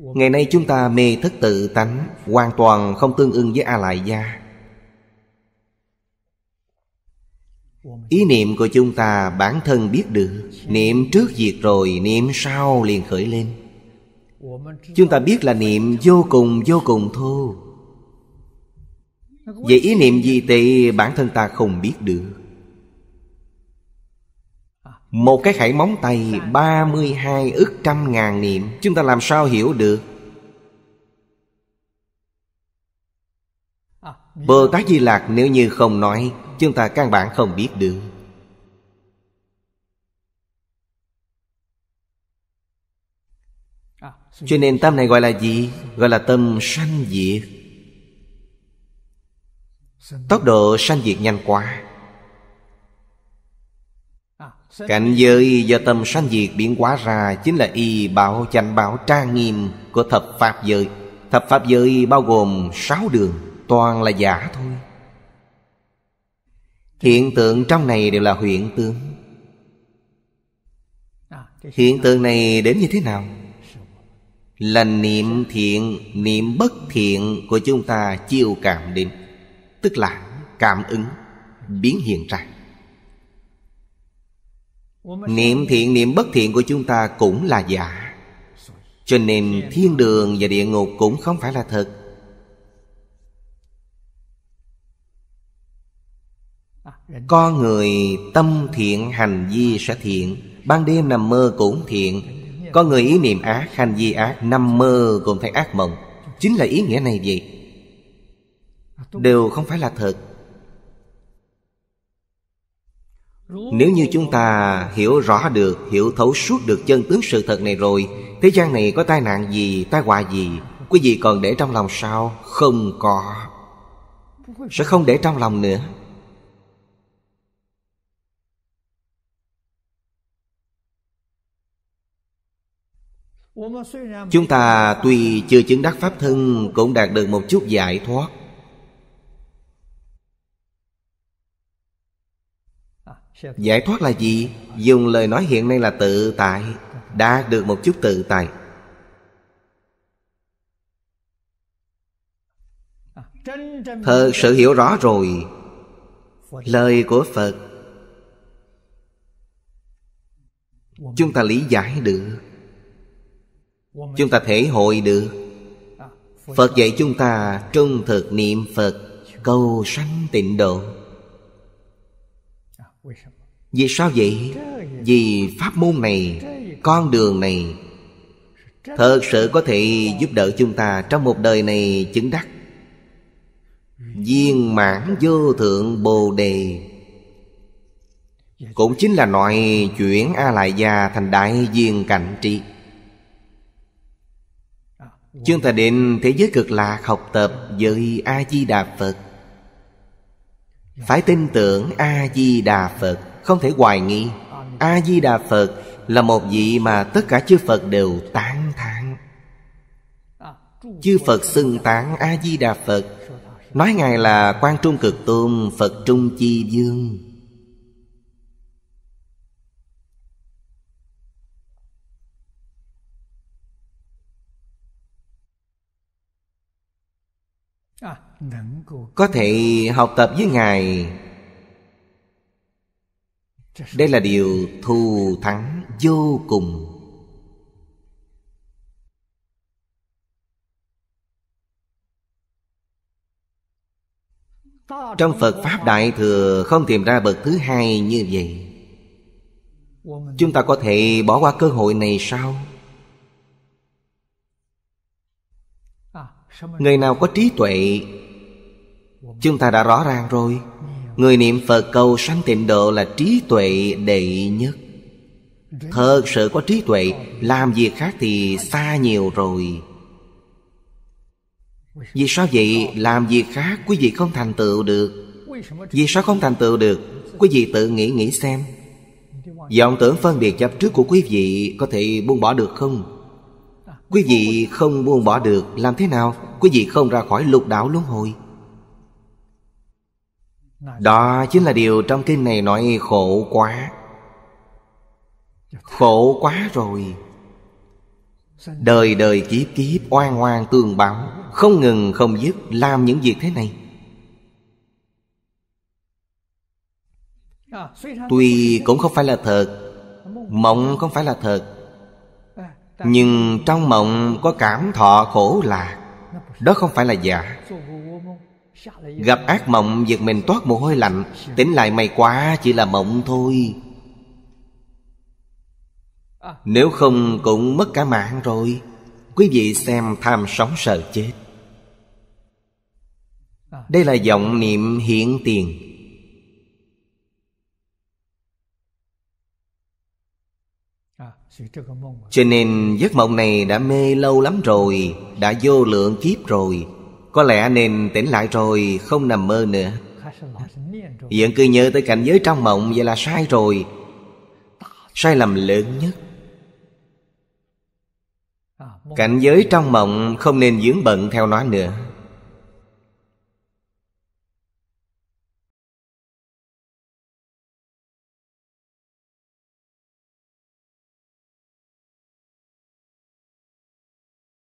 Ngày nay chúng ta mê thất tự tánh Hoàn toàn không tương ưng với A-lại gia Ý niệm của chúng ta bản thân biết được Niệm trước diệt rồi niệm sau liền khởi lên Chúng ta biết là niệm vô cùng vô cùng thô Vậy ý niệm gì tệ bản thân ta không biết được một cái khải móng tay 32 ức trăm ngàn niệm Chúng ta làm sao hiểu được Bồ Tát Di Lạc nếu như không nói Chúng ta căn bản không biết được Cho nên tâm này gọi là gì? Gọi là tâm sanh diệt Tốc độ sanh diệt nhanh quá Cảnh giới do tâm sanh diệt biến hóa ra Chính là y bảo chánh bảo trang nghiêm của thập pháp giới Thập pháp giới bao gồm sáu đường Toàn là giả thôi Hiện tượng trong này đều là hiện tượng Hiện tượng này đến như thế nào? Là niệm thiện, niệm bất thiện của chúng ta chiêu cảm đến Tức là cảm ứng biến hiện trạng niệm thiện niệm bất thiện của chúng ta cũng là giả cho nên thiên đường và địa ngục cũng không phải là thật con người tâm thiện hành vi sẽ thiện ban đêm nằm mơ cũng thiện con người ý niệm ác hành vi ác nằm mơ cũng thấy ác mộng chính là ý nghĩa này vậy đều không phải là thật Nếu như chúng ta hiểu rõ được Hiểu thấu suốt được chân tướng sự thật này rồi Thế gian này có tai nạn gì Tai họa gì Quý vị còn để trong lòng sao Không có Sẽ không để trong lòng nữa Chúng ta tuy chưa chứng đắc pháp thân Cũng đạt được một chút giải thoát Giải thoát là gì? Dùng lời nói hiện nay là tự tại Đã được một chút tự tại à, Thật sự hiểu rõ rồi Lời của Phật Chúng ta lý giải được Chúng ta thể hội được à, Phật dạy chúng ta trung thực niệm Phật Cầu sanh tịnh độ vì sao vậy? Vì pháp môn này, con đường này Thật sự có thể giúp đỡ chúng ta trong một đời này chứng đắc Viên mãn vô thượng bồ đề Cũng chính là nội chuyển A Lại Gia thành đại viên cảnh trị Chúng ta đến thế giới cực lạc học tập với A Di Đà Phật phải tin tưởng a di đà phật không thể hoài nghi a di đà phật là một vị mà tất cả chư phật đều tán thán chư phật xưng tán a di đà phật nói ngài là quan trung cực tôn phật trung chi dương À, có thể học tập với ngài đây là điều thù thắng vô cùng trong phật pháp đại thừa không tìm ra bậc thứ hai như vậy chúng ta có thể bỏ qua cơ hội này sao người nào có trí tuệ chúng ta đã rõ ràng rồi người niệm phật cầu sanh tịnh độ là trí tuệ đệ nhất thật sự có trí tuệ làm việc khác thì xa nhiều rồi vì sao vậy làm việc khác quý vị không thành tựu được vì sao không thành tựu được quý vị tự nghĩ nghĩ xem vọng tưởng phân biệt chấp trước của quý vị có thể buông bỏ được không Quý vị không buông bỏ được Làm thế nào Quý vị không ra khỏi lục đạo luân hồi Đó chính là điều trong kinh này nói khổ quá Khổ quá rồi Đời đời kiếp kiếp oan oan tương báo Không ngừng không dứt làm những việc thế này Tuy cũng không phải là thật Mộng không phải là thật nhưng trong mộng có cảm thọ khổ lạc đó không phải là giả gặp ác mộng giật mình toát mồ hôi lạnh tỉnh lại may quá chỉ là mộng thôi nếu không cũng mất cả mạng rồi Quý vị xem tham sống sợ chết Đây là vọng niệm hiện tiền À, cho nên giấc mộng này đã mê lâu lắm rồi đã vô lượng kiếp rồi có lẽ nên tỉnh lại rồi không nằm mơ nữa vẫn cứ nhớ tới cảnh giới trong mộng vậy là sai rồi sai lầm lớn nhất à, cảnh giới trong mộng không nên dướng bận theo nó nữa